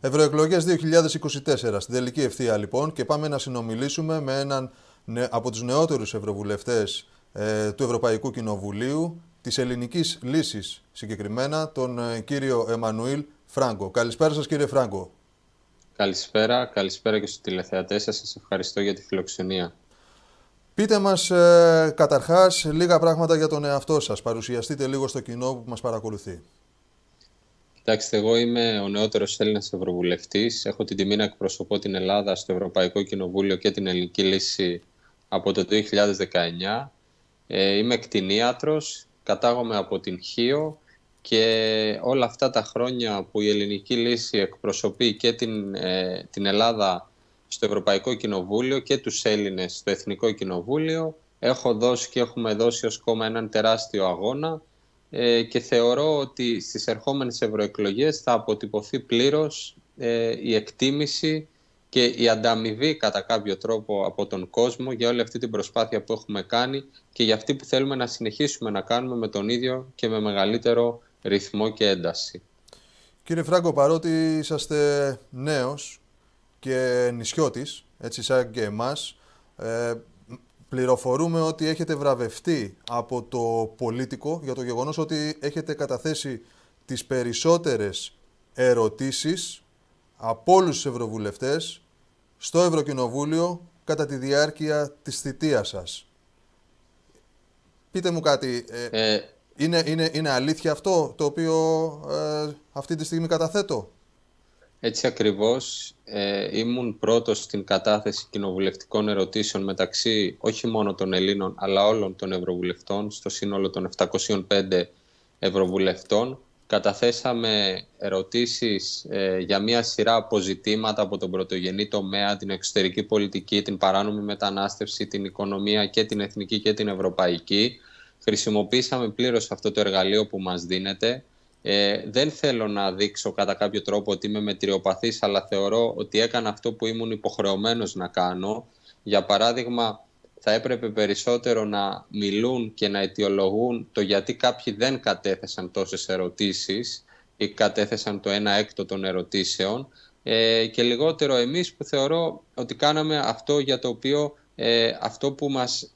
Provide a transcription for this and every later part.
Ευρωεκλογέ 2024, στην τελική ευθεία λοιπόν, και πάμε να συνομιλήσουμε με έναν από τους νεότερους ευρωβουλευτές ε, του Ευρωπαϊκού Κοινοβουλίου, της ελληνικής λύσης συγκεκριμένα, τον ε, κύριο Εμμανουήλ Φράγκο. Καλησπέρα σας, κύριε Φράγκο. Καλησπέρα, καλησπέρα και στους τηλεθεατές σας. Σας ευχαριστώ για τη φιλοξενία. Πείτε μας ε, καταρχάς λίγα πράγματα για τον εαυτό σας. Παρουσιαστείτε λίγο στο κοινό που μας παρακολουθεί. Κοιτάξτε, εγώ είμαι ο νεότερος Έλληνας Ευρωβουλευτής. Έχω την τιμή να εκπροσωπώ την Ελλάδα στο Ευρωπαϊκό Κοινοβούλιο και την Ελληνική Λύση από το 2019. Ε, είμαι κτηνίατρος, κατάγομαι από την Χίο και όλα αυτά τα χρόνια που η Ελληνική Λύση εκπροσωπεί και την, ε, την Ελλάδα στο Ευρωπαϊκό Κοινοβούλιο και τους Έλληνες στο Εθνικό Κοινοβούλιο έχω δώσει και έχουμε δώσει ως κόμμα έναν τεράστιο αγώνα ε, και θεωρώ ότι στις ερχόμενες ευρωεκλογές θα αποτυπωθεί πλήρως ε, η εκτίμηση και η ανταμοιβή κατά κάποιο τρόπο από τον κόσμο για όλη αυτή την προσπάθεια που έχουμε κάνει και για αυτή που θέλουμε να συνεχίσουμε να κάνουμε με τον ίδιο και με μεγαλύτερο ρυθμό και ένταση. Κύριε Φράγκο, παρότι είσαστε νέος και νησιώτης, έτσι σαν και εμάς, ε, Πληροφορούμε ότι έχετε βραβευτεί από το πολίτικο για το γεγονός ότι έχετε καταθέσει τις περισσότερες ερωτήσεις από όλους τους ευρωβουλευτές στο Ευρωκοινοβούλιο κατά τη διάρκεια της θητείας σας. Πείτε μου κάτι, ε, ε, είναι, είναι, είναι αλήθεια αυτό το οποίο ε, αυτή τη στιγμή καταθέτω. Έτσι ακριβώς ε, ήμουν πρώτος στην κατάθεση κοινοβουλευτικών ερωτήσεων μεταξύ όχι μόνο των Ελλήνων αλλά όλων των Ευρωβουλευτών στο σύνολο των 705 Ευρωβουλευτών. Καταθέσαμε ερωτήσεις ε, για μια σειρά αποζητήματα από τον πρωτογενή τομέα, την εξωτερική πολιτική, την παράνομη μετανάστευση, την οικονομία και την εθνική και την ευρωπαϊκή. Χρησιμοποίησαμε πλήρως αυτό το εργαλείο που μας δίνεται ε, δεν θέλω να δείξω κατά κάποιο τρόπο ότι είμαι μετριοπαθής, αλλά θεωρώ ότι έκανα αυτό που ήμουν υποχρεωμένος να κάνω. Για παράδειγμα, θα έπρεπε περισσότερο να μιλούν και να αιτιολογούν το γιατί κάποιοι δεν κατέθεσαν τόσες ερωτήσεις ή κατέθεσαν το ένα έκτο των ερωτήσεων ε, και λιγότερο εμείς που θεωρώ ότι κάναμε αυτό για το οποίο ε, αυτό που μας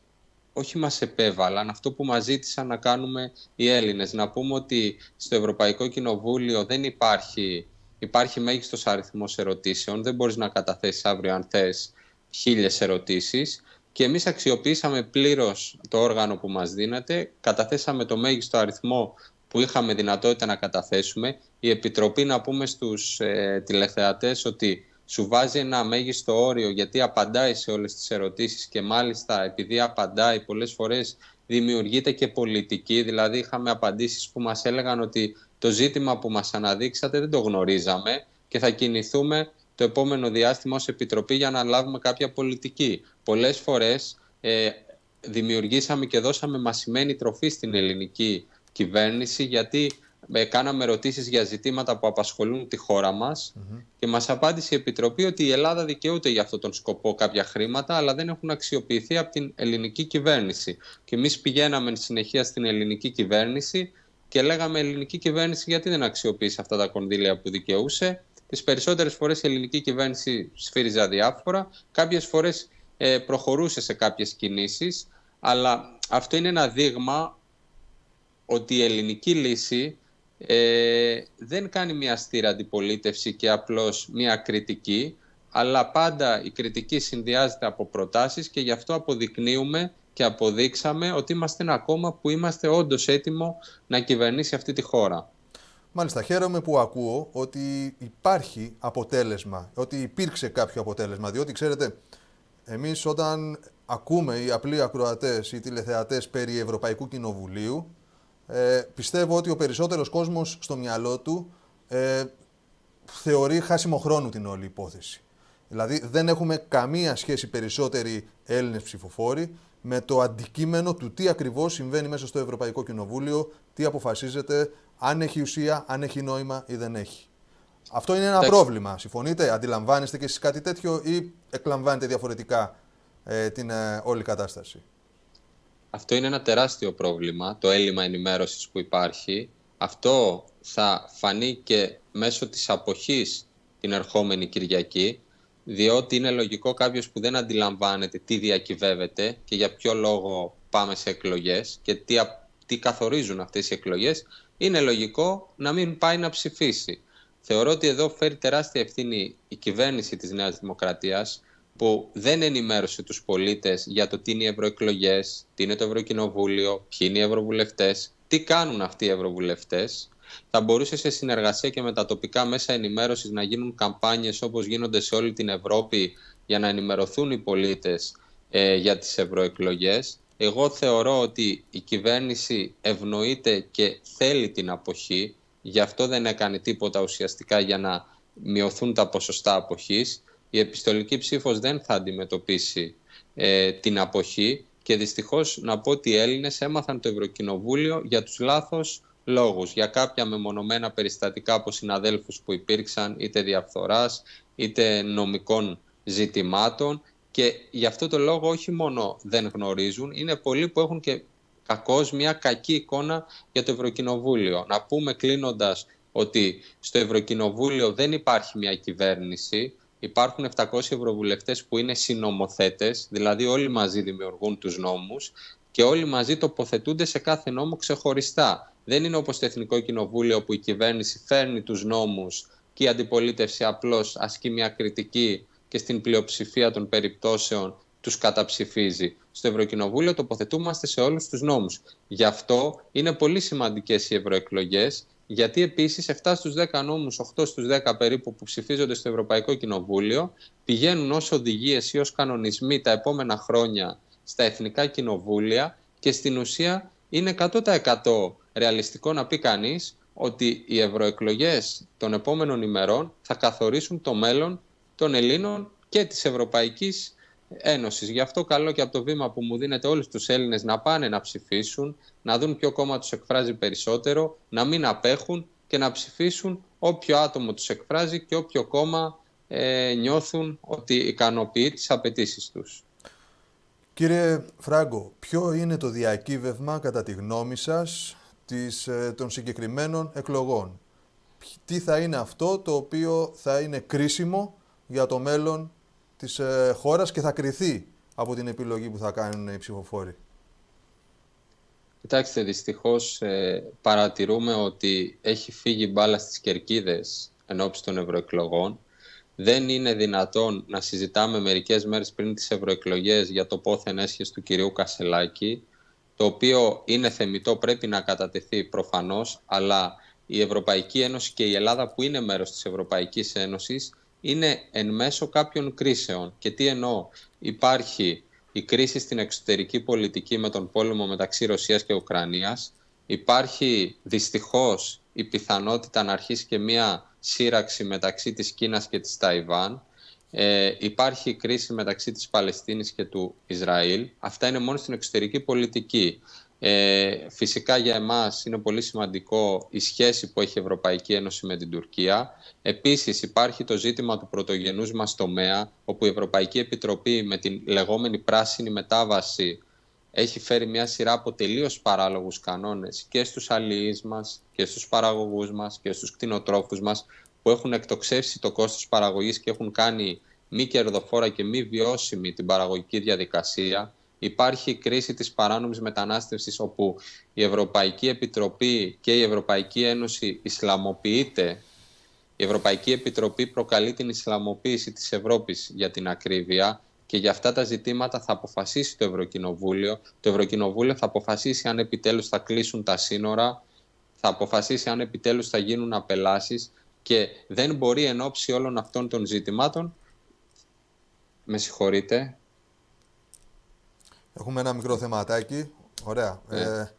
όχι μας επέβαλαν, αυτό που μας ζήτησαν να κάνουμε οι Έλληνες. Να πούμε ότι στο Ευρωπαϊκό Κοινοβούλιο δεν υπάρχει, υπάρχει μέγιστος αριθμός ερωτήσεων, δεν μπορείς να καταθέσεις αύριο αν θες χίλιες ερωτήσεις και εμείς αξιοποιήσαμε πλήρως το όργανο που μας δίνεται. καταθέσαμε το μέγιστο αριθμό που είχαμε δυνατότητα να καταθέσουμε. Η Επιτροπή να πούμε στους ε, τηλεθεατές ότι σου βάζει ένα μέγιστο όριο γιατί απαντάει σε όλες τις ερωτήσεις και μάλιστα επειδή απαντάει πολλές φορές δημιουργείται και πολιτική, δηλαδή είχαμε απαντήσεις που μας έλεγαν ότι το ζήτημα που μας αναδείξατε δεν το γνωρίζαμε και θα κινηθούμε το επόμενο διάστημα ως Επιτροπή για να λάβουμε κάποια πολιτική. Πολλές φορές ε, δημιουργήσαμε και δώσαμε μασημένη τροφή στην ελληνική κυβέρνηση γιατί ε, κάναμε ερωτήσεις για ζητήματα που απασχολούν τη χώρα μας mm και μας απάντησε η Επιτροπή ότι η Ελλάδα δικαιούται για αυτόν τον σκοπό κάποια χρήματα αλλά δεν έχουν αξιοποιηθεί από την ελληνική κυβέρνηση. Και εμείς πηγαίναμε συνεχεία στην ελληνική κυβέρνηση και λέγαμε ελληνική κυβέρνηση γιατί δεν αξιοποίησε αυτά τα κονδύλια που δικαιούσε. Τις περισσότερες φορές η ελληνική κυβέρνηση σφύριζε αδιάφορα. Κάποιες φορές ε, προχωρούσε σε κάποιες κινήσεις. Αλλά αυτό είναι ένα δείγμα ότι η ελληνική λύση ε, δεν κάνει μια στήρα αντιπολίτευση και απλώς μια κριτική, αλλά πάντα η κριτική συνδυάζεται από προτάσεις και γι' αυτό αποδεικνύουμε και αποδείξαμε ότι είμαστε ένα κόμμα που είμαστε όντως έτοιμο να κυβερνήσει αυτή τη χώρα. Μάλιστα, χαίρομαι που ακούω ότι υπάρχει αποτέλεσμα, ότι υπήρξε κάποιο αποτέλεσμα, διότι ξέρετε, εμείς όταν ακούμε οι απλοί ακροατές ή τηλεθεατές περί Ευρωπαϊκού Κοινοβουλίου, ε, πιστεύω ότι ο περισσότερος κόσμος στο μυαλό του ε, θεωρεί χάσιμο χρόνο την όλη υπόθεση. Δηλαδή δεν έχουμε καμία σχέση περισσότεροι Έλληνες ψηφοφόροι με το αντικείμενο του τι ακριβώς συμβαίνει μέσα στο Ευρωπαϊκό Κοινοβούλιο, τι αποφασίζεται, αν έχει ουσία, αν έχει νόημα ή δεν έχει. Αυτό είναι ένα πρόβλημα. Συμφωνείτε, αντιλαμβάνεστε και εσείς κάτι τέτοιο ή εκλαμβάνετε διαφορετικά ε, την ε, όλη κατάσταση. Αυτό είναι ένα τεράστιο πρόβλημα, το έλλειμμα ενημέρωσης που υπάρχει. Αυτό θα φανεί και μέσω της αποχής την ερχόμενη Κυριακή, διότι είναι λογικό κάποιος που δεν αντιλαμβάνεται τι διακυβεύεται και για ποιο λόγο πάμε σε εκλογές και τι, καθορίζουν αυτές οι εκλογές, είναι λογικό να μην πάει να ψηφίσει. Θεωρώ ότι εδώ φέρει τεράστια ευθύνη η κυβέρνηση της Νέας Δημοκρατίας, που δεν ενημέρωσε τους πολίτες για το τι είναι οι ευρωεκλογές, τι είναι το Ευρωκοινοβούλιο, ποιοι είναι οι ευρωβουλευτές, τι κάνουν αυτοί οι ευρωβουλευτές, θα μπορούσε σε συνεργασία και με τα τοπικά μέσα ενημέρωσης να γίνουν καμπάνιες όπως γίνονται σε όλη την Ευρώπη για να ενημερωθούν οι πολίτες ε, για τις ευρωεκλογές. Εγώ θεωρώ ότι η κυβέρνηση ευνοείται και θέλει την αποχή, γι' αυτό δεν έκανε τίποτα ουσιαστικά για να μειωθούν τα ποσοστά αποχής η επιστολική ψήφος δεν θα αντιμετωπίσει ε, την αποχή και δυστυχώς να πω ότι οι Έλληνες έμαθαν το Ευρωκοινοβούλιο για τους λάθος λόγους, για κάποια μεμονωμένα περιστατικά από συναδέλφους που υπήρξαν είτε διαφθοράς είτε νομικών ζητημάτων και γι' αυτό το λόγο όχι μόνο δεν γνωρίζουν, είναι πολλοί που έχουν και κακώς μια κακή εικόνα για το Ευρωκοινοβούλιο. Να πούμε κλείνοντας ότι στο Ευρωκοινοβούλιο δεν υπάρχει μια κυβέρνηση, υπάρχουν 700 ευρωβουλευτές που είναι συνομοθέτες, δηλαδή όλοι μαζί δημιουργούν τους νόμους και όλοι μαζί τοποθετούνται σε κάθε νόμο ξεχωριστά. Δεν είναι όπως το Εθνικό Κοινοβούλιο που η κυβέρνηση φέρνει τους νόμους και η αντιπολίτευση απλώς ασκεί μια κριτική και στην πλειοψηφία των περιπτώσεων τους καταψηφίζει. Στο Ευρωκοινοβούλιο τοποθετούμαστε σε όλους τους νόμους. Γι' αυτό είναι πολύ σημαντικές οι ευρωεκλογές γιατί επίσης 7 στου 10 νόμου, 8 στου 10 περίπου που ψηφίζονται στο Ευρωπαϊκό Κοινοβούλιο, πηγαίνουν ως οδηγίες ή ως κανονισμοί τα επόμενα χρόνια στα εθνικά κοινοβούλια και στην ουσία είναι 100% ρεαλιστικό να πει κανείς ότι οι ευρωεκλογές των επόμενων ημερών θα καθορίσουν το μέλλον των Ελλήνων και Ευρωπαϊκής Ένωσης. Ένωσης. Γι' αυτό καλό και από το βήμα που μου δίνετε όλους τους Έλληνες να πάνε να ψηφίσουν, να δουν ποιο κόμμα τους εκφράζει περισσότερο, να μην απέχουν και να ψηφίσουν όποιο άτομο τους εκφράζει και όποιο κόμμα ε, νιώθουν ότι ικανοποιεί τις απαιτήσεις τους. Κύριε Φράγκο, ποιο είναι το διακύβευμα κατά τη γνώμη σας ε, των συγκεκριμένων εκλογών. Τι θα είναι αυτό το οποίο θα είναι κρίσιμο για το μέλλον Της ε, και θα κριθεί από την επιλογή που θα κάνουν οι ψηφοφόροι. Κοιτάξτε, δυστυχώς ε, παρατηρούμε ότι έχει φύγει μπάλα στις κερκίδες ώψη των ευρωεκλογών. Δεν είναι δυνατόν να συζητάμε μερικές μέρες πριν τις ευρωεκλογές για το πόθεν του κυρίου Κασελάκη, το οποίο είναι θεμητό, πρέπει να κατατεθεί προφανώς, αλλά η Ευρωπαϊκή Ένωση και η Ελλάδα που είναι μέρος της Ευρωπαϊκής Ένωσης είναι εν μέσω κάποιων κρίσεων. Και τι εννοώ. Υπάρχει η κρίση στην εξωτερική πολιτική με τον πόλεμο μεταξύ Ρωσίας και Ουκρανίας. Υπάρχει δυστυχώς η πιθανότητα να αρχίσει και μία σύραξη μεταξύ της Κίνας και της Ταϊβάν. Ε, υπάρχει κρίση μεταξύ της Παλαιστίνης και του Ισραήλ. Αυτά είναι μόνο στην εξωτερική πολιτική. Ε, φυσικά για εμάς είναι πολύ σημαντικό η σχέση που έχει η Ευρωπαϊκή Ένωση με την Τουρκία. Επίσης υπάρχει το ζήτημα του πρωτογενούς μας τομέα, όπου η Ευρωπαϊκή Επιτροπή με την λεγόμενη πράσινη μετάβαση έχει φέρει μια σειρά από τελείως παράλογους κανόνες και στους αλληλείς μας και στους παραγωγούς μας και στους κτηνοτρόφους μας που έχουν εκτοξεύσει το κόστος παραγωγής και έχουν κάνει μη κερδοφόρα και μη βιώσιμη την παραγωγική διαδικασία υπάρχει κρίση της παράνομης μετανάστευσης όπου η Ευρωπαϊκή Επιτροπή και η Ευρωπαϊκή Ένωση Ισλαμοποιείται. Η Ευρωπαϊκή Επιτροπή προκαλεί την Ισλαμοποίηση της Ευρώπης για την ακρίβεια και για αυτά τα ζητήματα θα αποφασίσει το Ευρωκοινοβούλιο. Το Ευρωκοινοβούλιο θα αποφασίσει αν επιτέλους θα κλείσουν τα σύνορα, θα αποφασίσει αν επιτέλους θα γίνουν απελάσεις και δεν μπορεί εν όψη όλων αυτών των ζητημάτων, με συγχωρείτε, Έχουμε ένα μικρό θεματάκι. Ωραία. Ε. Ε,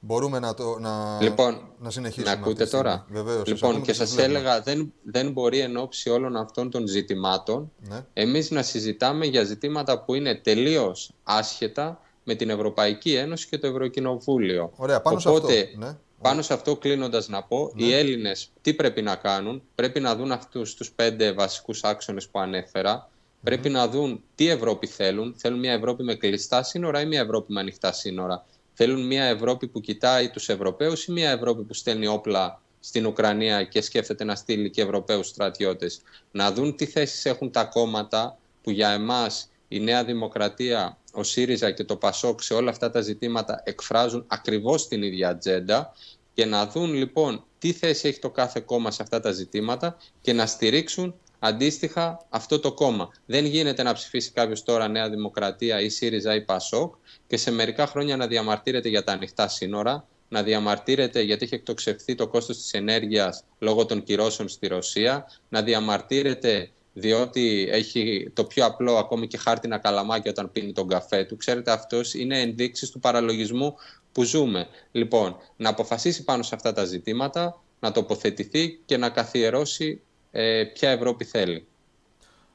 μπορούμε να, το, να, λοιπόν, να συνεχίσουμε. Να ακούτε τώρα. Βεβαίως, λοιπόν, και σα έλεγα, δεν, δεν μπορεί εν ώψη όλων αυτών των ζητημάτων ναι. εμείς να συζητάμε για ζητήματα που είναι τελείως άσχετα με την Ευρωπαϊκή Ένωση και το Ευρωκοινοβούλιο. Ωραία, πάνω Οπότε, σε αυτό. Ναι. Πάνω σε αυτό, κλείνοντας να πω, ναι. οι Έλληνες τι πρέπει να κάνουν, πρέπει να δουν αυτούς τους πέντε βασικούς άξονες που ανέφερα Πρέπει να δουν τι Ευρώπη θέλουν. Θέλουν μια Ευρώπη με κλειστά σύνορα ή μια Ευρώπη με ανοιχτά σύνορα. Θέλουν μια Ευρώπη που κοιτάει τους Ευρωπαίους ή μια Ευρώπη που στέλνει όπλα στην Ουκρανία και σκέφτεται να στείλει και Ευρωπαίους στρατιώτες. Να δουν τι θέσεις έχουν τα κόμματα που για εμάς η Νέα Δημοκρατία, ο ΣΥΡΙΖΑ και το ΠΑΣΟΚ σε όλα αυτά τα ζητήματα εκφράζουν ακριβώς την ίδια ατζέντα και να δουν λοιπόν τι θέση έχει το κάθε κόμμα σε αυτά τα ζητήματα και να στηρίξουν αντίστοιχα αυτό το κόμμα. Δεν γίνεται να ψηφίσει κάποιος τώρα Νέα Δημοκρατία ή ΣΥΡΙΖΑ ή ΠΑΣΟΚ και σε μερικά χρόνια να διαμαρτύρεται για τα ανοιχτά σύνορα, να διαμαρτύρεται γιατί έχει εκτοξευθεί το κόστος της ενέργειας λόγω των κυρώσεων στη Ρωσία, να διαμαρτύρεται διότι έχει το πιο απλό ακόμη και χάρτινα καλαμάκι όταν πίνει τον καφέ του. Ξέρετε, αυτός είναι ενδείξεις του παραλογισμού που ζούμε. Λοιπόν, να αποφασίσει πάνω σε αυτά τα ζητήματα, να τοποθετηθεί και να καθιερώσει ε, ποια Ευρώπη θέλει.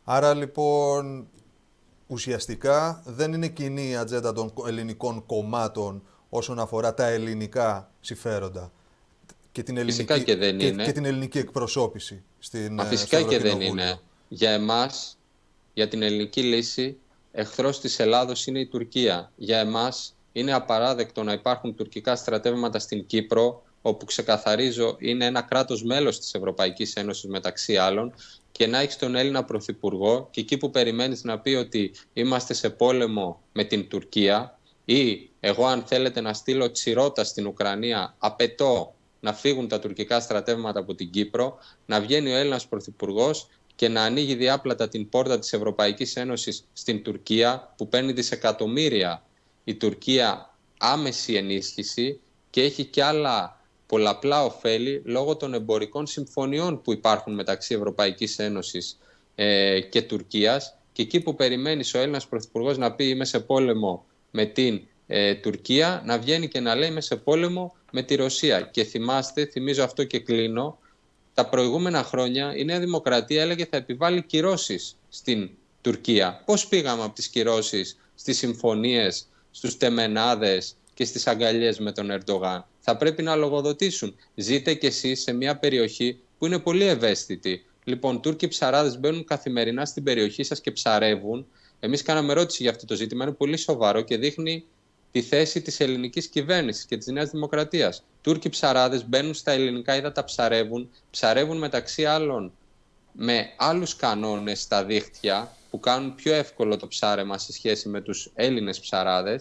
Άρα λοιπόν ουσιαστικά δεν είναι κοινή η ατζέντα των ελληνικών κομμάτων όσον αφορά τα ελληνικά συμφέροντα και την ελληνική, και, δεν είναι. και την ελληνική εκπροσώπηση στην Ελλάδα. Ε, φυσικά και δεν είναι. Για εμάς, για την ελληνική λύση, εχθρός της Ελλάδος είναι η Τουρκία. Για εμάς είναι απαράδεκτο να υπάρχουν τουρκικά στρατεύματα στην Κύπρο, όπου ξεκαθαρίζω είναι ένα κράτος μέλος της Ευρωπαϊκής Ένωσης μεταξύ άλλων και να έχεις τον Έλληνα Πρωθυπουργό και εκεί που περιμένεις να πει ότι είμαστε σε πόλεμο με την Τουρκία ή εγώ αν θέλετε να στείλω τσιρότα στην Ουκρανία απαιτώ να φύγουν τα τουρκικά στρατεύματα από την Κύπρο, να βγαίνει ο Έλληνας Πρωθυπουργός και να ανοίγει διάπλατα την πόρτα της Ευρωπαϊκής Ένωσης στην Τουρκία που παίρνει δισεκατομμύρια η Τουρκία άμεση ενίσχυση και έχει και άλλα πολλαπλά ωφέλη λόγω των εμπορικών συμφωνιών που υπάρχουν μεταξύ Ευρωπαϊκής Ένωσης ε, και Τουρκίας και εκεί που περιμένεις ο Έλληνας Πρωθυπουργός να πει είμαι σε πόλεμο με την ε, Τουρκία να βγαίνει και να λέει είμαι σε πόλεμο με τη Ρωσία και θυμάστε, θυμίζω αυτό και κλείνω τα προηγούμενα χρόνια η Νέα Δημοκρατία έλεγε θα επιβάλλει κυρώσεις στην Τουρκία. Πώς πήγαμε από τις κυρώσεις στις συμφωνίες στους τεμενάδες και στις αγκαλίε με τον Ερντογάν θα πρέπει να λογοδοτήσουν. Ζείτε κι εσείς σε μια περιοχή που είναι πολύ ευαίσθητη. Λοιπόν, Τούρκοι ψαράδες μπαίνουν καθημερινά στην περιοχή σας και ψαρεύουν. Εμείς κάναμε ερώτηση για αυτό το ζήτημα. Είναι πολύ σοβαρό και δείχνει τη θέση της ελληνικής κυβέρνησης και της Νέας Δημοκρατίας. Τούρκοι ψαράδες μπαίνουν στα ελληνικά ύδατα, ψαρεύουν. Ψαρεύουν μεταξύ άλλων με άλλους κανόνες στα δίχτυα που κάνουν πιο εύκολο το ψάρεμα σε σχέση με τους Έλληνες ψαράδες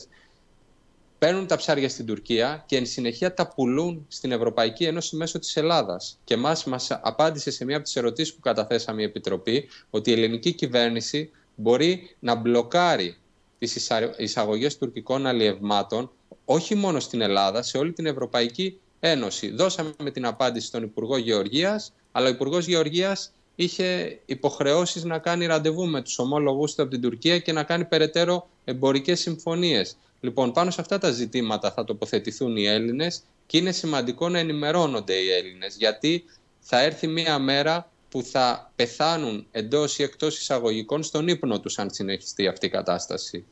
παίρνουν τα ψάρια στην Τουρκία και εν συνεχεία τα πουλούν στην Ευρωπαϊκή Ένωση μέσω της Ελλάδας. Και μας απάντησε σε μία από τις ερωτήσεις που καταθέσαμε η Επιτροπή ότι η ελληνική κυβέρνηση μπορεί να μπλοκάρει τις εισαγωγές τουρκικών αλλιευμάτων όχι μόνο στην Ελλάδα, σε όλη την Ευρωπαϊκή Ένωση. Δώσαμε την απάντηση στον Υπουργό Γεωργίας, αλλά ο Υπουργός Γεωργίας είχε υποχρεώσεις να κάνει ραντεβού με τους ομόλογους του από την Τουρκία και να κάνει περαιτέρω εμπορικές συμφωνίες. Λοιπόν, πάνω σε αυτά τα ζητήματα θα τοποθετηθούν οι Έλληνες και είναι σημαντικό να ενημερώνονται οι Έλληνες, γιατί θα έρθει μία μέρα που θα πεθάνουν εντός ή εκτός εισαγωγικών στον ύπνο τους, αν συνεχιστεί αυτή η κατάσταση.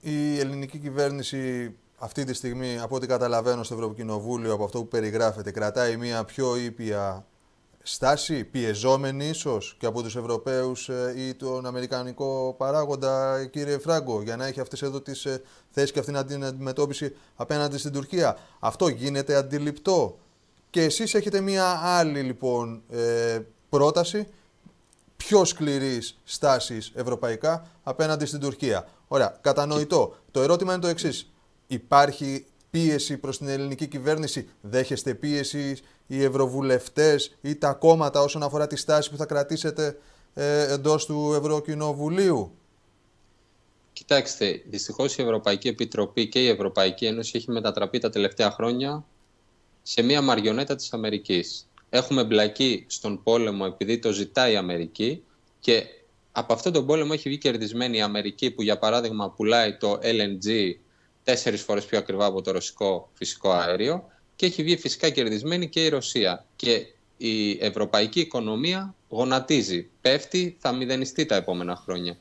Η ελληνική κυβέρνηση αυτή τη στιγμή, από ό,τι καταλαβαίνω στο Ευρωκοινοβούλιο, από αυτό που περιγράφεται, κρατάει μια πιο ήπια στάση πιεζόμενη ίσως και από τους Ευρωπαίους ε, ή τον Αμερικανικό παράγοντα κύριε Φράγκο για να έχει αυτές εδώ τις ε, θέσεις και αυτή την αντιμετώπιση απέναντι στην Τουρκία. Αυτό γίνεται αντιληπτό. Και εσείς έχετε μία άλλη λοιπόν ε, πρόταση πιο σκληρή στάση ευρωπαϊκά απέναντι στην Τουρκία. Ωραία, κατανοητό. Το ερώτημα είναι το εξής. Υπάρχει πίεση προς την ελληνική κυβέρνηση, δέχεστε πίεσης οι ευρωβουλευτές ή τα κόμματα όσον αφορά τη στάση που θα κρατήσετε ε, εντός του Ευρωκοινοβουλίου. Κοιτάξτε, δυστυχώς η Ευρωπαϊκή Επιτροπή και η Ευρωπαϊκή Ένωση έχει μετατραπεί τα τελευταία χρόνια σε μία μαριονέτα της Αμερικής. Έχουμε μπλακεί στον πόλεμο επειδή το ζητάει η Αμερική και από αυτόν τον πόλεμο έχει βγει κερδισμένη η Αμερική που για παράδειγμα πουλάει το LNG τέσσερις φορές πιο ακριβά από το ρωσικό φυσικό αέριο και έχει βγει φυσικά κερδισμένη και η Ρωσία. Και η ευρωπαϊκή οικονομία γονατίζει, πέφτει, θα μηδενιστεί τα επόμενα χρόνια.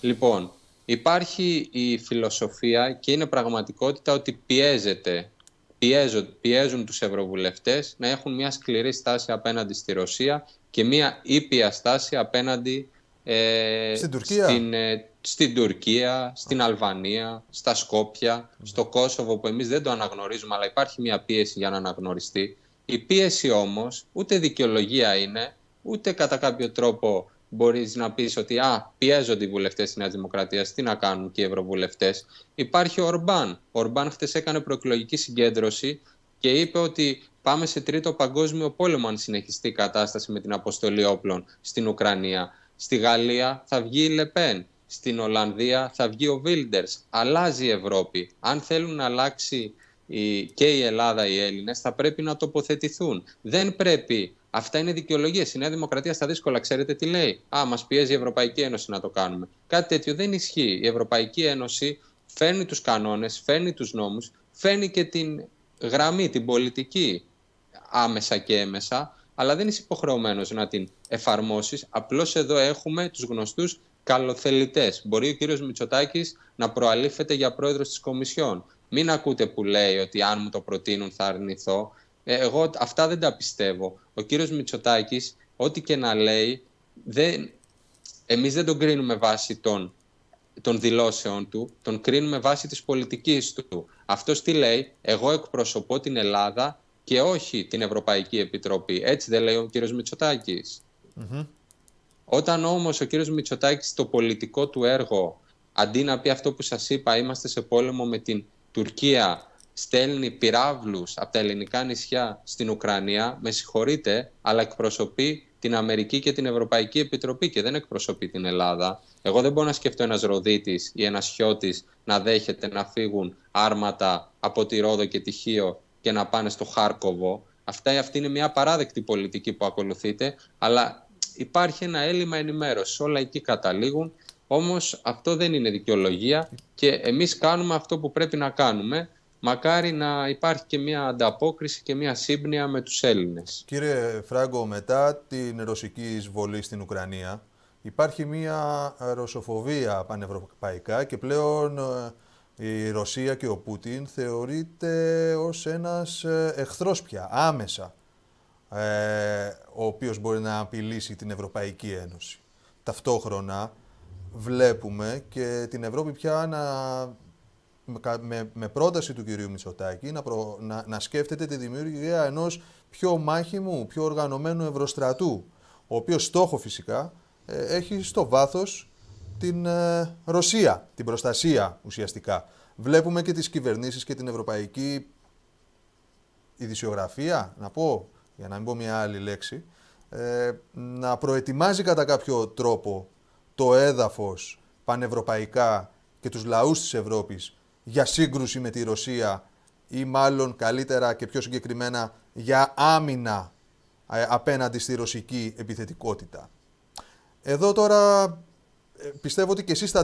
Λοιπόν, υπάρχει η φιλοσοφία και είναι πραγματικότητα ότι πιέζεται, πιέζουν, πιέζουν τους ευρωβουλευτές να έχουν μια σκληρή στάση απέναντι στη Ρωσία και μια ήπια στάση απέναντι ε, στην Τουρκία. Ε, στην Τουρκία, στην Αλβανία, στα Σκόπια, στο Κόσοβο που εμείς δεν το αναγνωρίζουμε αλλά υπάρχει μια πίεση για να αναγνωριστεί. Η πίεση όμως ούτε δικαιολογία είναι, ούτε κατά κάποιο τρόπο μπορείς να πεις ότι α, πιέζονται οι βουλευτές της Νέας Δημοκρατίας, τι να κάνουν και οι ευρωβουλευτές. Υπάρχει ο Ορμπάν. Ο Ορμπάν χτες έκανε προεκλογική συγκέντρωση και είπε ότι πάμε σε τρίτο παγκόσμιο πόλεμο αν συνεχιστεί η κατάσταση με την αποστολή όπλων στην Ουκρανία. Στη Γαλλία θα βγει η Λεπέν στην Ολλανδία, θα βγει ο Βίλντερς. Αλλάζει η Ευρώπη. Αν θέλουν να αλλάξει η, και η Ελλάδα οι Έλληνες θα πρέπει να τοποθετηθούν. Δεν πρέπει... Αυτά είναι δικαιολογίες. Η Νέα Δημοκρατία στα δύσκολα, ξέρετε τι λέει. Α, μας πιέζει η Ευρωπαϊκή Ένωση να το κάνουμε. Κάτι τέτοιο δεν ισχύει. Η Ευρωπαϊκή Ένωση φέρνει τους κανόνες, φέρνει τους νόμους, φέρνει και την γραμμή, την πολιτική άμεσα και έμεσα, αλλά δεν είσαι υποχρεωμένος να την εφαρμόσεις. Απλώς εδώ έχουμε τους γνωστούς καλοθελητές. Μπορεί ο κύριος Μητσοτάκης να προαλήφεται για πρόεδρος της Κομισιόν. Μην ακούτε που λέει ότι αν μου το προτείνουν θα αρνηθώ. Ε, εγώ αυτά δεν τα πιστεύω. Ο κύριος Μητσοτάκης, ό,τι και να λέει, δεν... εμείς δεν τον κρίνουμε βάσει των, δηλώσεων του, τον κρίνουμε βάσει της πολιτικής του. Αυτός τι λέει, εγώ εκπροσωπώ την Ελλάδα και όχι την Ευρωπαϊκή Επιτροπή. Έτσι δεν λέει ο κύριος Μητσοτάκης. Όταν όμως ο κύριος Μητσοτάκης το πολιτικό του έργο, αντί να πει αυτό που σας είπα, είμαστε σε πόλεμο με την Τουρκία, στέλνει πυράβλους από τα ελληνικά νησιά στην Ουκρανία, με συγχωρείτε, αλλά εκπροσωπεί την Αμερική και την Ευρωπαϊκή Επιτροπή και δεν εκπροσωπεί την Ελλάδα. Εγώ δεν μπορώ να σκεφτώ ένας Ροδίτης ή ένας Χιώτης να δέχεται να φύγουν άρματα από τη Ρόδο και τη Χίο και να πάνε στο Χάρκοβο. Αυτά, αυτή είναι μια παράδεκτη πολιτική που ακολουθείτε, αλλά υπάρχει ένα έλλειμμα ενημέρωσης. Όλα εκεί καταλήγουν. Όμως αυτό δεν είναι δικαιολογία και εμείς κάνουμε αυτό που πρέπει να κάνουμε. Μακάρι να υπάρχει και μια ανταπόκριση και μια σύμπνοια με τους Έλληνες. Κύριε Φράγκο, μετά την ρωσική εισβολή στην Ουκρανία υπάρχει μια ρωσοφοβία πανευρωπαϊκά και πλέον ε, η Ρωσία και ο Πούτιν θεωρείται ως ένας ε, εχθρός πια, άμεσα. Ε, ο οποίος μπορεί να απειλήσει την Ευρωπαϊκή Ένωση. Ταυτόχρονα βλέπουμε και την Ευρώπη πια να, με, με πρόταση του κυρίου Μητσοτάκη να, προ, να, σκέφτεται τη δημιουργία ενός πιο μάχημου, πιο οργανωμένου ευρωστρατού, ο οποίος στόχο φυσικά ε, έχει στο βάθος την ε, Ρωσία, την προστασία ουσιαστικά. Βλέπουμε και τις κυβερνήσεις και την ευρωπαϊκή ειδησιογραφία, να πω, για να μην πω μια άλλη λέξη, ε, να προετοιμάζει κατά κάποιο τρόπο το έδαφος πανευρωπαϊκά και τους λαούς της Ευρώπης για σύγκρουση με τη Ρωσία ή μάλλον καλύτερα και πιο συγκεκριμένα για άμυνα ε, απέναντι στη ρωσική επιθετικότητα. Εδώ τώρα ε, πιστεύω ότι και εσείς τα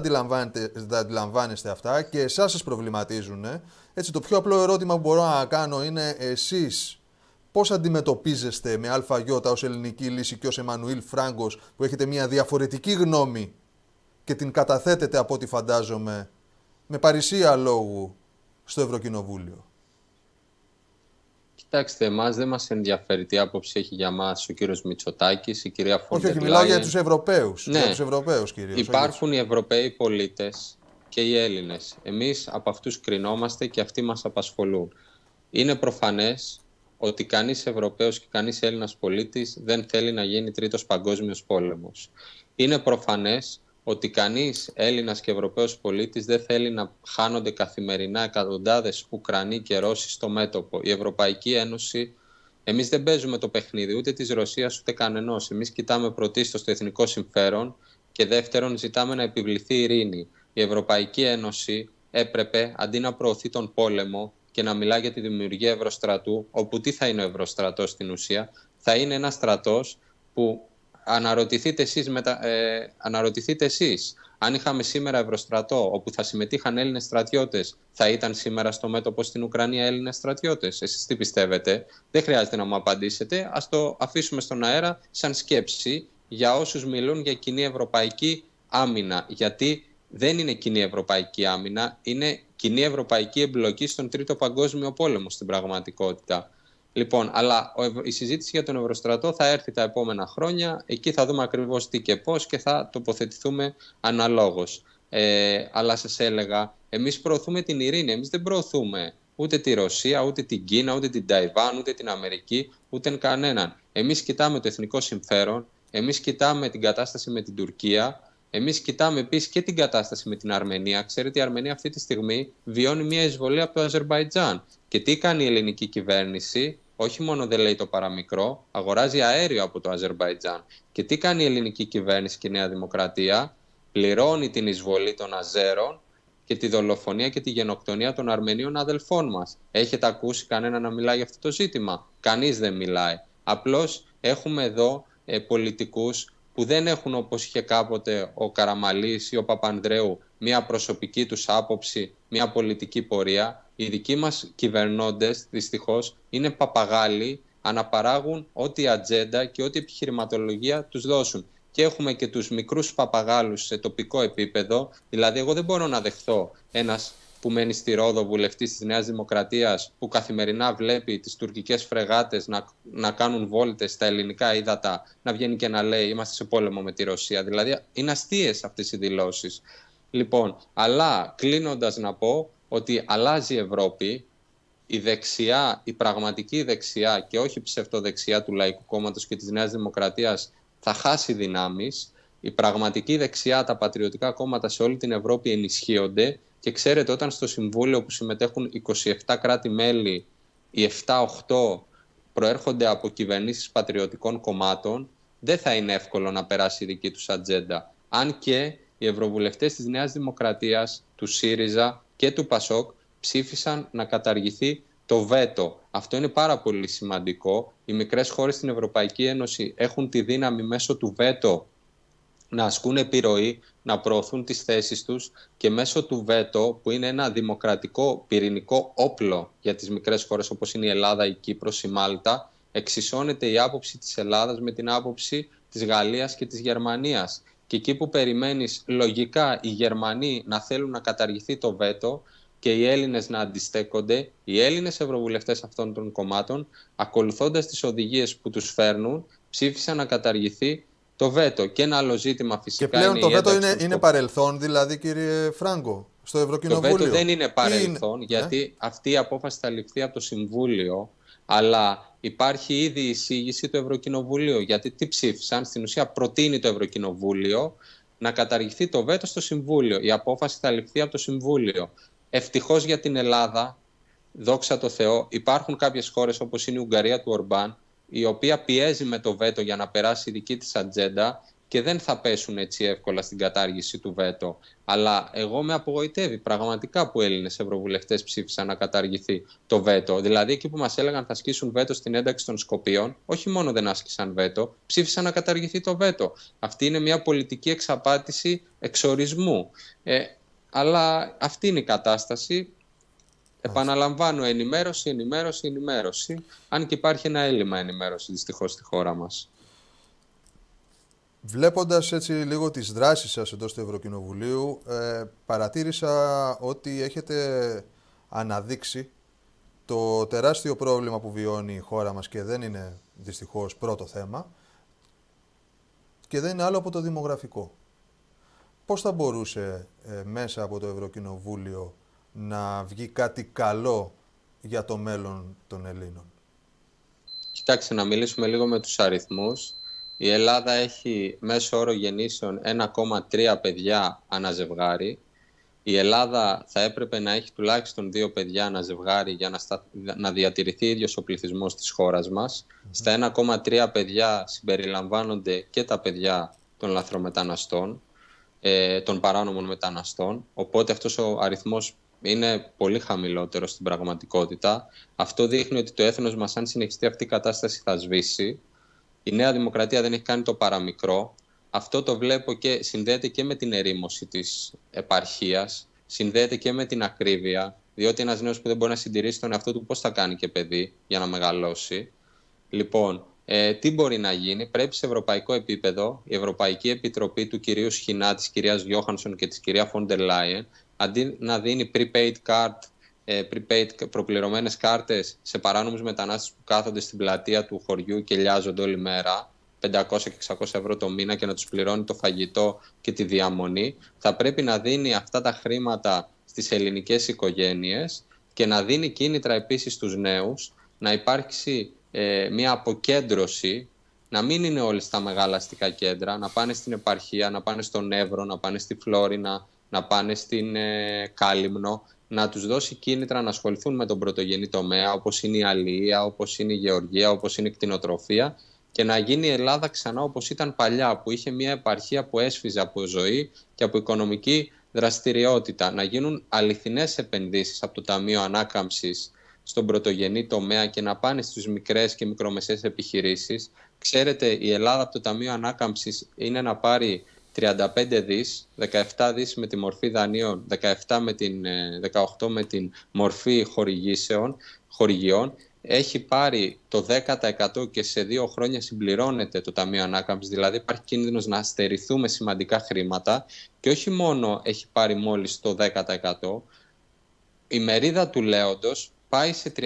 αντιλαμβάνεστε, αυτά και εσάς σας προβληματίζουν. Έτσι, το πιο απλό ερώτημα που μπορώ να κάνω είναι εσείς Πώς αντιμετωπίζεστε με ΑΙ ω ελληνική λύση και ως Εμμανουήλ Φράγκος που έχετε μια διαφορετική γνώμη και την καταθέτετε από ό,τι φαντάζομαι με παρησία λόγου στο Ευρωκοινοβούλιο. Κοιτάξτε, εμάς δεν μας ενδιαφέρει τι άποψη έχει για μας ο κύριος Μητσοτάκης, η κυρία Φοντελάιεν. Όχι, όχι, μιλάω για τους Ευρωπαίους. Ναι. Για τους Υπάρχουν οι Ευρωπαίοι πολίτες και οι Έλληνες. Εμείς από αυτούς κρινόμαστε και αυτοί μας απασχολούν. Είναι προφανές ότι κανείς Ευρωπαίος και κανείς Έλληνας πολίτης δεν θέλει να γίνει τρίτος παγκόσμιος πόλεμος. Είναι προφανές ότι κανείς Έλληνας και Ευρωπαίος πολίτης δεν θέλει να χάνονται καθημερινά εκατοντάδες Ουκρανοί και Ρώσοι στο μέτωπο. Η Ευρωπαϊκή Ένωση, εμείς δεν παίζουμε το παιχνίδι ούτε της Ρωσίας ούτε κανενός. Εμείς κοιτάμε πρωτίστως το εθνικό συμφέρον και δεύτερον ζητάμε να επιβληθεί η ειρήνη. Η Ευρωπαϊκή Ένωση έπρεπε αντί να προωθεί τον πόλεμο και να μιλά για τη δημιουργία Ευρωστρατού, όπου τι θα είναι ο Ευρωστρατός στην ουσία, θα είναι ένας στρατός που αναρωτηθείτε εσείς. ε, αναρωτηθείτε εσείς αν είχαμε σήμερα Ευρωστρατό, όπου θα συμμετείχαν Έλληνες στρατιώτες, θα ήταν σήμερα στο μέτωπο στην Ουκρανία Έλληνες στρατιώτες. Εσείς, τι πιστεύετε. Δεν χρειάζεται να μου απαντήσετε. Ας το αφήσουμε στον αέρα σαν σκέψη για όσους μιλούν για κοινή ευρωπαϊκή άμυνα. Γιατί δεν είναι κοινή ευρωπαϊκή άμυνα, είναι κοινή ευρωπαϊκή εμπλοκή στον Τρίτο Παγκόσμιο Πόλεμο στην πραγματικότητα. Λοιπόν, αλλά η συζήτηση για τον Ευρωστρατό θα έρθει τα επόμενα χρόνια. Εκεί θα δούμε ακριβώς τι και πώς και θα τοποθετηθούμε αναλόγως. Ε, αλλά σας έλεγα, εμείς προωθούμε την ειρήνη, εμείς δεν προωθούμε ούτε τη Ρωσία, ούτε την Κίνα, ούτε την Ταϊβάν, ούτε την Αμερική, ούτε κανέναν. Εμείς κοιτάμε το εθνικό συμφέρον, εμείς κοιτάμε την κατάσταση με την Τουρκία, Εμείς κοιτάμε επίσης και την κατάσταση με την Αρμενία. Ξέρετε, η Αρμενία αυτή τη στιγμή βιώνει μια εισβολή από το Αζερβαϊτζάν. Και τι κάνει η ελληνική κυβέρνηση, όχι μόνο δεν λέει το παραμικρό, αγοράζει αέριο από το Αζερβαϊτζάν. Και τι κάνει η ελληνική κυβέρνηση και η Νέα Δημοκρατία, πληρώνει την εισβολή των Αζέρων και τη δολοφονία και τη γενοκτονία των Αρμενίων αδελφών μας. Έχετε ακούσει κανένα να μιλάει για αυτό το ζήτημα. Κανείς δεν μιλάει. Απλώς έχουμε εδώ ε, πολιτικούς που δεν έχουν όπως είχε κάποτε ο Καραμαλής ή ο Παπανδρέου μια προσωπική τους άποψη, μια πολιτική πορεία. Οι δικοί μας κυβερνώντες δυστυχώς είναι παπαγάλοι, αναπαράγουν ό,τι ατζέντα και ό,τι επιχειρηματολογία τους δώσουν. Και έχουμε και τους μικρούς παπαγάλους σε τοπικό επίπεδο, δηλαδή εγώ δεν μπορώ να δεχθώ ένας που μένει στη Ρόδο, βουλευτής της Νέας Δημοκρατίας, που καθημερινά βλέπει τις τουρκικές φρεγάτες να, να κάνουν βόλτες στα ελληνικά ύδατα, να βγαίνει και να λέει Είμαστε σε πόλεμο με τη Ρωσία. Δηλαδή, είναι αστείες αυτές οι δηλώσεις. Λοιπόν, αλλά κλείνοντας να πω ότι αλλάζει η Ευρώπη, η δεξιά, η πραγματική δεξιά και όχι η ψευτοδεξιά του Λαϊκού Κόμματος και της Νέας Δημοκρατίας θα χάσει δυνάμεις. Η πραγματική δεξιά, τα πατριωτικά κόμματα σε όλη την Ευρώπη ενισχύονται και ξέρετε, όταν στο Συμβούλιο που συμμετέχουν 27 κράτη-μέλη, οι 7-8 προέρχονται από κυβερνήσεις πατριωτικών κομμάτων, δεν θα είναι εύκολο να περάσει η δική τους ατζέντα. Αν και οι ευρωβουλευτές της Νέας Δημοκρατίας, του ΣΥΡΙΖΑ και του ΠΑΣΟΚ ψήφισαν να καταργηθεί το βέτο. Αυτό είναι πάρα πολύ σημαντικό. Οι μικρές χώρες στην Ευρωπαϊκή Ένωση έχουν τη δύναμη μέσω του βέτο να ασκούν επιρροή, να προωθούν τις θέσεις τους και μέσω του ΒΕΤΟ που είναι ένα δημοκρατικό πυρηνικό όπλο για τις μικρές χώρες όπως είναι η Ελλάδα, η Κύπρος, η Μάλτα εξισώνεται η άποψη της Ελλάδας με την άποψη της Γαλλίας και της Γερμανίας. Και εκεί που περιμένεις λογικά οι Γερμανοί να θέλουν να καταργηθεί το ΒΕΤΟ και οι Έλληνες να αντιστέκονται, οι Έλληνες ευρωβουλευτές αυτών των κομμάτων, ακολουθώντας τις οδηγίες που τους φέρνουν, ψήφισαν να καταργηθεί το βέτο. Και ένα άλλο ζήτημα φυσικά. Και πλέον το βέτο είναι, είναι παρελθόν, δηλαδή, κύριε Φράγκο, στο Ευρωκοινοβούλιο. Το βέτο δεν είναι παρελθόν, γιατί ε? αυτή η απόφαση θα ληφθεί από το Συμβούλιο, αλλά υπάρχει ήδη η εισήγηση του Ευρωκοινοβουλίου. Γιατί τι ψήφισαν, στην ουσία προτείνει το Ευρωκοινοβούλιο να καταργηθεί το βέτο στο Συμβούλιο. Η απόφαση θα ληφθεί από το Συμβούλιο. Ευτυχώς για την Ελλάδα, δόξα τω Θεώ, υπάρχουν κάποιες χώρες όπως είναι η Ουγγαρία του Ορμπάν, η οποία πιέζει με το βέτο για να περάσει η δική της ατζέντα και δεν θα πέσουν έτσι εύκολα στην κατάργηση του βέτο. Αλλά εγώ με απογοητεύει πραγματικά που Έλληνες ευρωβουλευτές ψήφισαν να καταργηθεί το βέτο. Δηλαδή, εκεί που μας έλεγαν θα ασκήσουν βέτο στην ένταξη των Σκοπίων, όχι μόνο δεν άσκησαν βέτο, ψήφισαν να καταργηθεί το βέτο. Αυτή είναι μια πολιτική εξαπάτηση εξορισμού. Ε, αλλά αυτή είναι η κατάσταση. Επαναλαμβάνω, ενημέρωση, ενημέρωση, ενημέρωση. Αν και υπάρχει ένα έλλειμμα ενημέρωση δυστυχώς στη χώρα μας. Βλέποντας έτσι λίγο τις δράσεις σας εντός του Ευρωκοινοβουλίου, ε, παρατήρησα ότι έχετε αναδείξει το τεράστιο πρόβλημα που βιώνει η χώρα μας και δεν είναι δυστυχώς πρώτο θέμα και δεν είναι άλλο από το δημογραφικό. Πώς θα μπορούσε ε, μέσα από το Ευρωκοινοβούλιο να βγει κάτι καλό για το μέλλον των Ελλήνων. Κοιτάξτε, να μιλήσουμε λίγο με τους αριθμούς. Η Ελλάδα έχει μέσο όρο γεννήσεων 1,3 παιδιά αναζευγάρι. Η Ελλάδα θα έπρεπε να έχει τουλάχιστον δύο παιδιά αναζευγάρι για να, στα... να διατηρηθεί ίδιος ο πληθυσμός της χώρας μας. Mm-hmm. Στα 1,3 παιδιά συμπεριλαμβάνονται και τα παιδιά των λαθρομεταναστών, ε, των παράνομων μεταναστών. Οπότε αυτός ο αριθμός είναι πολύ χαμηλότερο στην πραγματικότητα. Αυτό δείχνει ότι το έθνος μας, αν συνεχιστεί αυτή η κατάσταση, θα σβήσει. Η Νέα Δημοκρατία δεν έχει κάνει το παραμικρό. Αυτό το βλέπω και συνδέεται και με την ερήμωση της επαρχίας, συνδέεται και με την ακρίβεια, διότι ένας νέος που δεν μπορεί να συντηρήσει τον εαυτό του πώς θα κάνει και παιδί για να μεγαλώσει. Λοιπόν, ε, τι μπορεί να γίνει, πρέπει σε ευρωπαϊκό επίπεδο η Ευρωπαϊκή Επιτροπή του κυρίου Σχοινά, της κυρίας Γιώχανσον και της κυρία Φόντερ Λάιεν αντί να δίνει prepaid card, ε, prepaid προπληρωμένες κάρτες σε παράνομους μετανάστες που κάθονται στην πλατεία του χωριού και λιάζονται όλη μέρα, 500 και 600 ευρώ το μήνα και να τους πληρώνει το φαγητό και τη διαμονή, θα πρέπει να δίνει αυτά τα χρήματα στις ελληνικές οικογένειες και να δίνει κίνητρα επίσης στους νέους, να υπάρξει ε, μια αποκέντρωση, να μην είναι όλοι στα μεγάλα αστικά κέντρα, να πάνε στην επαρχία, να πάνε στον Εύρο, να πάνε στη Φλόρινα, να πάνε στην ε, Κάλυμνο, να τους δώσει κίνητρα να ασχοληθούν με τον πρωτογενή τομέα, όπως είναι η Αλία, όπως είναι η γεωργία, όπως είναι η κτηνοτροφία και να γίνει η Ελλάδα ξανά όπως ήταν παλιά, που είχε μια επαρχία που έσφιζε από ζωή και από οικονομική δραστηριότητα. Να γίνουν αληθινές επενδύσεις από το Ταμείο Ανάκαμψης στον πρωτογενή τομέα και να πάνε στις μικρές και μικρομεσαίες επιχειρήσεις. Ξέρετε, η Ελλάδα από το Ταμείο Ανάκαμψης είναι να πάρει 35 δις, 17 δις με τη μορφή δανείων, 17 με την, 18 ε, με την μορφή χορηγήσεων, χορηγιών, έχει πάρει το 10% και σε δύο χρόνια συμπληρώνεται το Ταμείο Ανάκαμψης, δηλαδή υπάρχει κίνδυνος να αστερηθούμε σημαντικά χρήματα και όχι μόνο έχει πάρει μόλις το 10%, η μερίδα του λέοντος πάει σε 36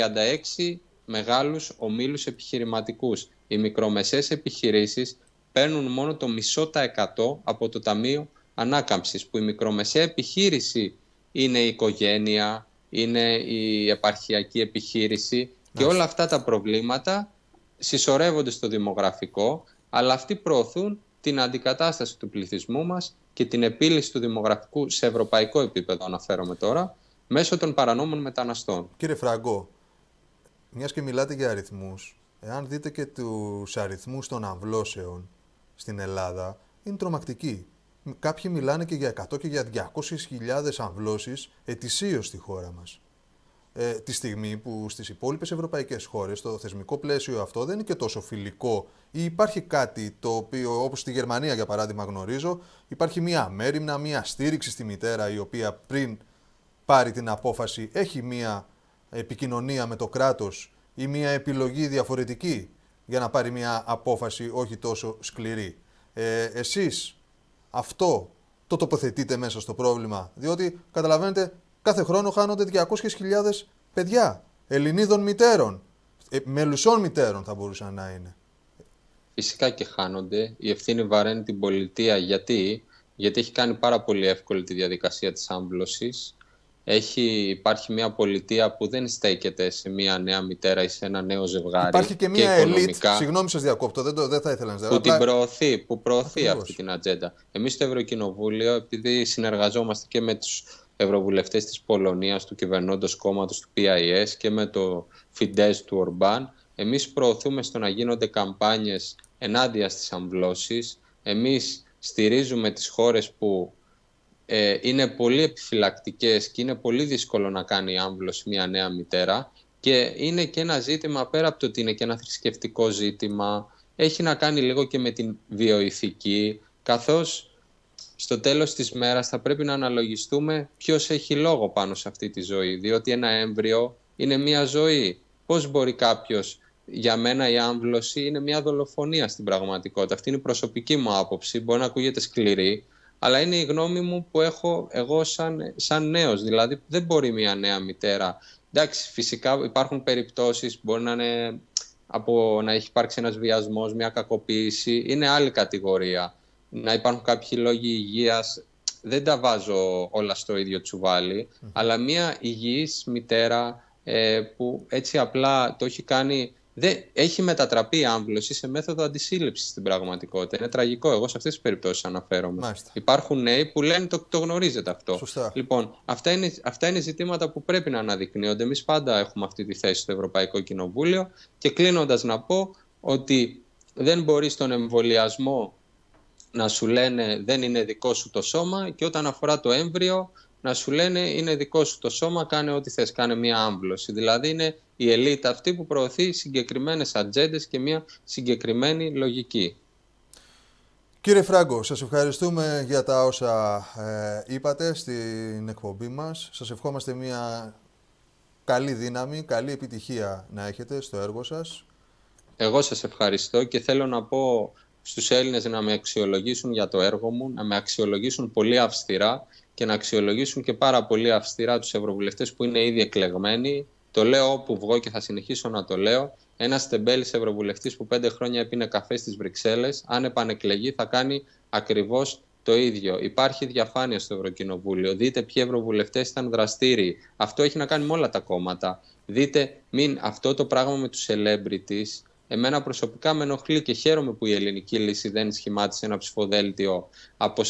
μεγάλους ομίλους επιχειρηματικούς. Οι μικρομεσαίες επιχειρήσεις παίρνουν μόνο το μισό τα εκατό από το Ταμείο Ανάκαμψης που η μικρομεσαία επιχείρηση είναι η οικογένεια, είναι η επαρχιακή επιχείρηση και όλα αυτά τα προβλήματα συσσωρεύονται στο δημογραφικό αλλά αυτοί προωθούν την αντικατάσταση του πληθυσμού μας και την επίλυση του δημογραφικού σε ευρωπαϊκό επίπεδο αναφέρομαι τώρα μέσω των παρανόμων μεταναστών. Κύριε Φραγκό, μιας και μιλάτε για αριθμούς, εάν δείτε και τους αριθμούς των αμβλώσεων στην Ελλάδα είναι τρομακτική. Κάποιοι μιλάνε και για 100 και για 200.000 αμβλώσεις ετησίως στη χώρα μας. Ε, τη στιγμή που στις υπόλοιπες ευρωπαϊκές χώρες το θεσμικό πλαίσιο αυτό δεν είναι και τόσο φιλικό ή υπάρχει κάτι το οποίο όπως στη Γερμανία για παράδειγμα γνωρίζω υπάρχει μια μέρημνα, μια στήριξη στη μητέρα η οποία πριν πάρει την απόφαση έχει μια επικοινωνία με το κράτος ή μια επιλογή διαφορετική για να πάρει μια απόφαση όχι τόσο σκληρή. Ε, εσείς αυτό το τοποθετείτε μέσα στο πρόβλημα, διότι καταλαβαίνετε κάθε χρόνο χάνονται 200.000 παιδιά Ελληνίδων μητέρων, ε, μελουσών μητέρων θα μπορούσαν να είναι. Φυσικά και χάνονται. Η ευθύνη βαραίνει την πολιτεία γιατί, γιατί έχει κάνει πάρα πολύ εύκολη τη διαδικασία της άμπλωσης έχει, υπάρχει μια πολιτεία που δεν στέκεται σε μια νέα μητέρα ή σε ένα νέο ζευγάρι. Υπάρχει και μια ελίτ. Συγγνώμη, σας διακόπτω, δεν, δεν θα ήθελα να σας Που την προωθεί, που προωθεί αυτή την ατζέντα. Εμείς στο Ευρωκοινοβούλιο, επειδή συνεργαζόμαστε και με τους ευρωβουλευτές της Πολωνίας, του κυβερνώντος κόμματος του PIS και με το Φιντεζ του Ορμπάν, εμείς προωθούμε στο να γίνονται καμπάνιες ενάντια στις αμβλώσεις. Εμείς στηρίζουμε τις χώρες που ε, είναι πολύ επιφυλακτικές και είναι πολύ δύσκολο να κάνει άμβλος μια νέα μητέρα και είναι και ένα ζήτημα πέρα από το ότι είναι και ένα θρησκευτικό ζήτημα έχει να κάνει λίγο και με την βιοηθική καθώς στο τέλος της μέρας θα πρέπει να αναλογιστούμε ποιος έχει λόγο πάνω σε αυτή τη ζωή διότι ένα έμβριο είναι μια ζωή. Πώς μπορεί κάποιος για μένα η άμβλωση είναι μια δολοφονία στην πραγματικότητα. Αυτή είναι η προσωπική μου άποψη. Μπορεί να ακούγεται σκληρή, αλλά είναι η γνώμη μου που έχω εγώ σαν, σαν νέος. Δηλαδή δεν μπορεί μια νέα μητέρα. Εντάξει, φυσικά υπάρχουν περιπτώσεις, μπορεί να, είναι από, να έχει υπάρξει ένας βιασμός, μια κακοποίηση, είναι άλλη κατηγορία. Να υπάρχουν κάποιοι λόγοι υγείας, δεν τα βάζω όλα στο ίδιο τσουβάλι, αλλά μια υγιής μητέρα ε, που έτσι απλά το έχει κάνει έχει μετατραπεί η άμβλωση σε μέθοδο αντισύλληψης στην πραγματικότητα. Είναι τραγικό. Εγώ σε αυτές τις περιπτώσεις αναφέρομαι. Υπάρχουν νέοι που λένε το, το γνωρίζετε αυτό. Λοιπόν, αυτά είναι, αυτά είναι ζητήματα που πρέπει να αναδεικνύονται. Εμείς πάντα έχουμε αυτή τη θέση στο Ευρωπαϊκό Κοινοβούλιο. Και κλείνοντας να πω ότι δεν μπορείς στον εμβολιασμό να σου λένε δεν είναι δικό σου το σώμα και όταν αφορά το έμβριο να σου λένε είναι δικό σου το σώμα, κάνε ό,τι θες, κάνε μια άμβλωση. Δηλαδή είναι η ελίτ αυτή που προωθεί συγκεκριμένες ατζέντες και μια συγκεκριμένη λογική. Κύριε Φράγκο, σας ευχαριστούμε για τα όσα ε, είπατε στην εκπομπή μας. Σας ευχόμαστε μια καλή δύναμη, καλή επιτυχία να έχετε στο έργο σας. Εγώ σας ευχαριστώ και θέλω να πω στους Έλληνες να με αξιολογήσουν για το έργο μου, να με αξιολογήσουν πολύ αυστηρά και να αξιολογήσουν και πάρα πολύ αυστηρά τους ευρωβουλευτές που είναι ήδη εκλεγμένοι. Το λέω όπου βγω και θα συνεχίσω να το λέω. Ένας τεμπέλης ευρωβουλευτής που πέντε χρόνια έπινε καφέ στις Βρυξέλλες, αν επανεκλεγεί, θα κάνει ακριβώς το ίδιο. Υπάρχει διαφάνεια στο Ευρωκοινοβούλιο. Δείτε ποιοι ευρωβουλευτές ήταν δραστήριοι. Αυτό έχει να κάνει με όλα τα κόμματα. Δείτε, μην αυτό το πράγμα με τους celebrities Εμένα προσωπικά με ενοχλεί και χαίρομαι που η ελληνική λύση δεν σχημάτισε ένα ψηφοδέλτιο από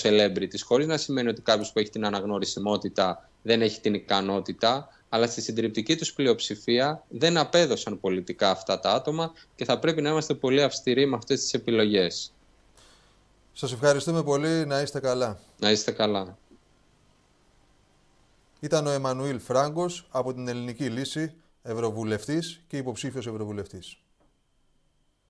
τη χωρίς να σημαίνει ότι κάποιος που έχει την αναγνωρισιμότητα δεν έχει την ικανότητα, αλλά στη συντριπτική τους πλειοψηφία δεν απέδωσαν πολιτικά αυτά τα άτομα και θα πρέπει να είμαστε πολύ αυστηροί με αυτές τις επιλογές. Σας ευχαριστούμε πολύ. Να είστε καλά. Να είστε καλά. Ήταν ο Εμμανουήλ Φράγκος από την Ελληνική Λύση, Ευρωβουλευτής και υποψήφιος Ευρωβουλευτής.